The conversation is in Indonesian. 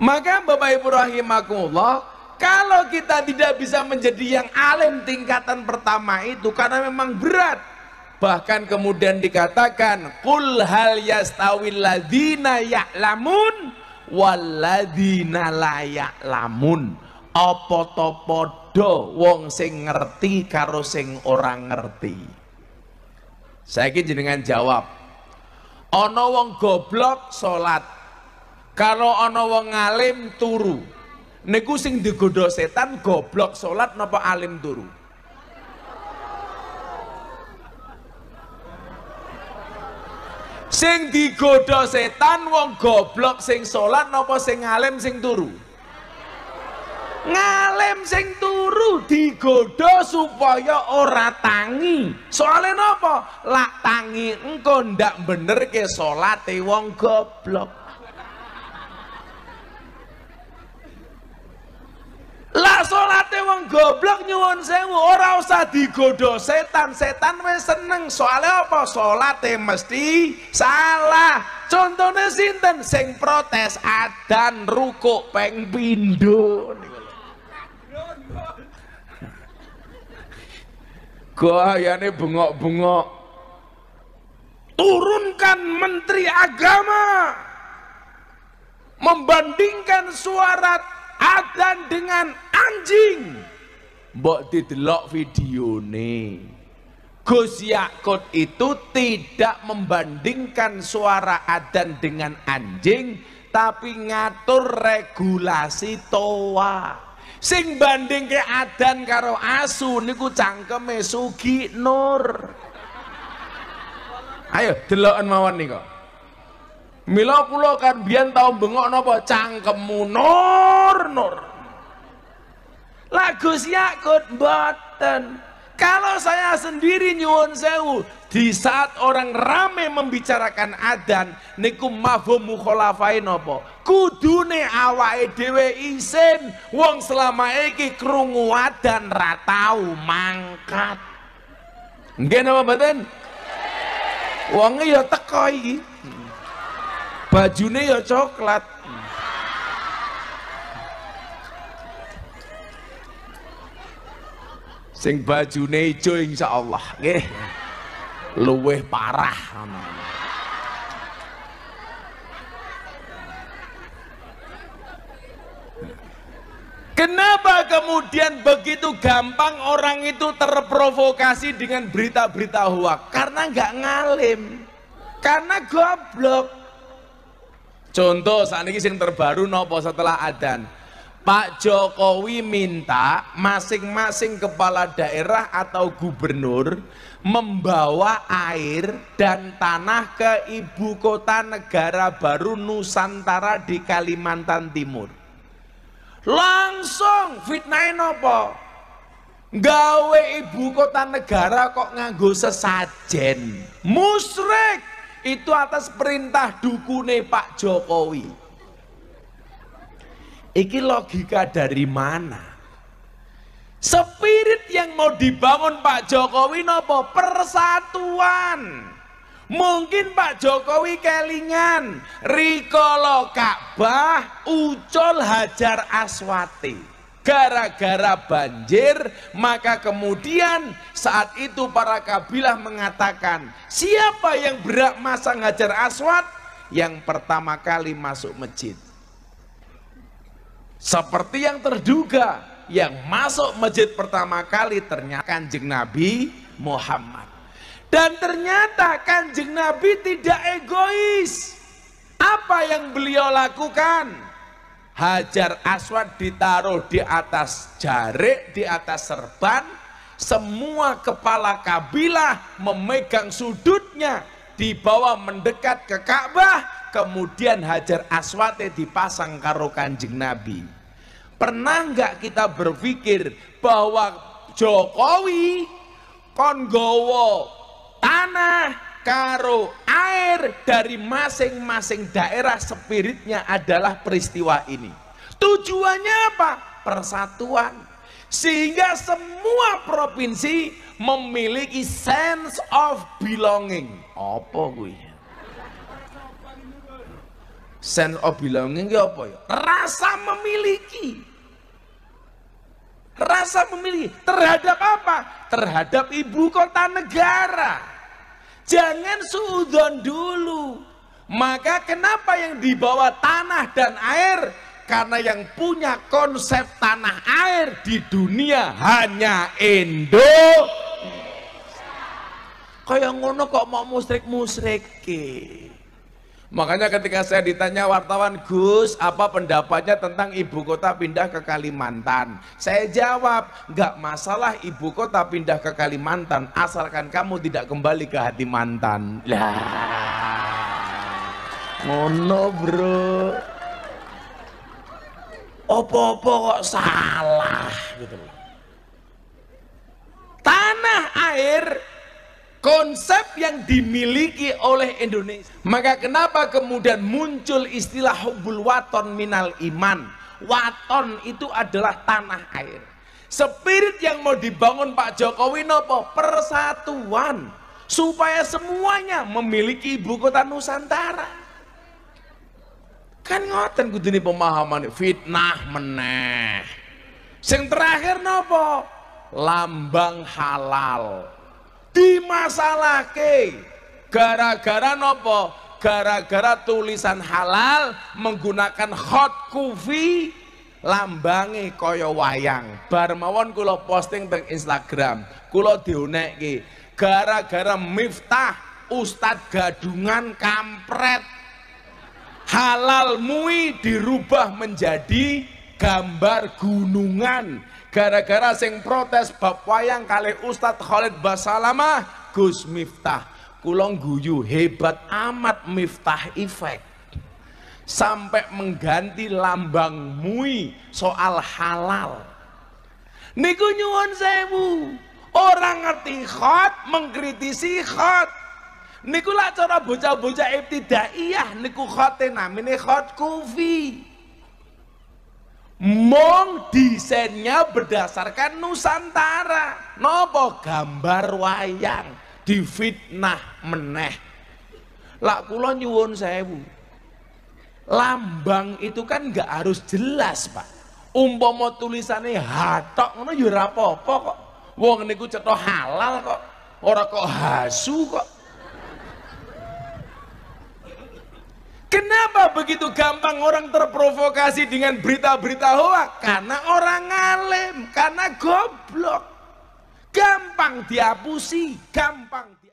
Maka Bapak Ibu rahimakumullah, kalau kita tidak bisa menjadi yang alim tingkatan pertama itu karena memang berat. Bahkan kemudian dikatakan, Kul hal yastawil ladina ya'lamun waladina la ya'lamun." Apa to wong sing ngerti karo sing orang ngerti? Saiki jenengan jawab. Ono wong goblok salat kalau ana wong ngalim turu niku sing digodok setan goblok salat nopo alim turu sing digodo setan wong goblok sing salat nopo sing alim sing turu ngalim sing turu digodo supaya ora tangi soalnya nopo, lak tangi engko ndak bener ke salate wong goblok Lah solatnya wong goblok nyuwun sewu ora usah digodo setan. Setan wes seneng soalnya apa? solatnya mesti salah. contohnya sinten sing protes adan ruko peng gua ya Gayane bengok-bengok. Turunkan menteri agama. Membandingkan suara adzan dengan anjing mbok didelok video nih. Gus Yakut itu tidak membandingkan suara adan dengan anjing tapi ngatur regulasi toa sing banding ke adan karo asu niku cangkeme Sugi Nur ayo deloken mawon nih kok Mila kula kan biyen tau bengok napa cangkemmu nur nur. Lagu siakut boten. Kalau saya sendiri nyuwun sewu, di saat orang rame membicarakan adan niku mafhum mukhalafae napa? Kudune awake dhewe isin wong selama iki krungu adan ra tau mangkat. Nggih napa mboten? Wong ya teko iki bajune ya coklat sing bajune ijo insyaallah nggih luweh parah Kenapa kemudian begitu gampang orang itu terprovokasi dengan berita-berita hoax? Karena nggak ngalim, karena goblok. Contoh saat ini sing terbaru nopo setelah adan. Pak Jokowi minta masing-masing kepala daerah atau gubernur membawa air dan tanah ke ibu kota negara baru Nusantara di Kalimantan Timur. Langsung fitnah nopo. Gawe ibu kota negara kok nganggo sesajen. Musrik itu atas perintah dukune Pak Jokowi. Iki logika dari mana? Spirit yang mau dibangun Pak Jokowi nopo persatuan. Mungkin Pak Jokowi kelingan Rikolo Ka'bah Ucol Hajar Aswati gara-gara banjir maka kemudian saat itu para kabilah mengatakan siapa yang berak masang hajar aswad yang pertama kali masuk masjid seperti yang terduga yang masuk masjid pertama kali ternyata kanjeng Nabi Muhammad dan ternyata kanjeng Nabi tidak egois apa yang beliau lakukan Hajar Aswad ditaruh di atas jarik, di atas serban, semua kepala kabilah memegang sudutnya, dibawa mendekat ke Ka'bah, kemudian Hajar Aswad dipasang karo kanjeng Nabi. Pernah nggak kita berpikir bahwa Jokowi kongowo tanah karo air dari masing-masing daerah spiritnya adalah peristiwa ini. Tujuannya apa? Persatuan. Sehingga semua provinsi memiliki sense of belonging. Apa gue? Sense of belonging ya apa ya? Rasa memiliki rasa memiliki terhadap apa? Terhadap ibu kota negara. Jangan suudon dulu. Maka kenapa yang dibawa tanah dan air? Karena yang punya konsep tanah air di dunia hanya Indo. yang ngono kok mau musrik-musrik ke? Makanya ketika saya ditanya wartawan, Gus, apa pendapatnya tentang ibu kota pindah ke Kalimantan? Saya jawab, nggak masalah ibu kota pindah ke Kalimantan, asalkan kamu tidak kembali ke hati mantan. Lah, ngono bro. Opo-opo kok salah gitu Tanah air konsep yang dimiliki oleh Indonesia. Maka kenapa kemudian muncul istilah hubul waton minal iman. Waton itu adalah tanah air. Spirit yang mau dibangun Pak Jokowi nopo persatuan supaya semuanya memiliki ibu kota Nusantara. Kan ngoten kudune pemahaman fitnah meneh. Sing terakhir nopo? Lambang halal dimasalahke gara-gara nopo gara-gara tulisan halal menggunakan hot kufi lambangi koyo wayang bar mawon kulo posting teng Instagram kulo diuneki. gara-gara Miftah Ustadz Gadungan kampret halal mui dirubah menjadi gambar gunungan Gara-gara sing protes bab wayang kali Ustadz Khalid Basalama Gus Miftah. Kulong guyu hebat amat Miftah efek Sampai mengganti lambang MUI soal halal. Niku nyuwun sewu. Orang ngerti khot mengkritisi khot. Niku lah cara bocah-bocah ibtidaiyah niku khote namine khot kufi mong desainnya berdasarkan Nusantara nopo gambar wayang di fitnah meneh lak kula nyuwun sewu lambang itu kan gak harus jelas pak mau tulisannya hatok ngono yura ya popo kok wong niku cetha halal kok orang kok hasu kok Kenapa begitu gampang orang terprovokasi dengan berita-berita hoax? Karena orang ngalem, karena goblok. Gampang diapusi, gampang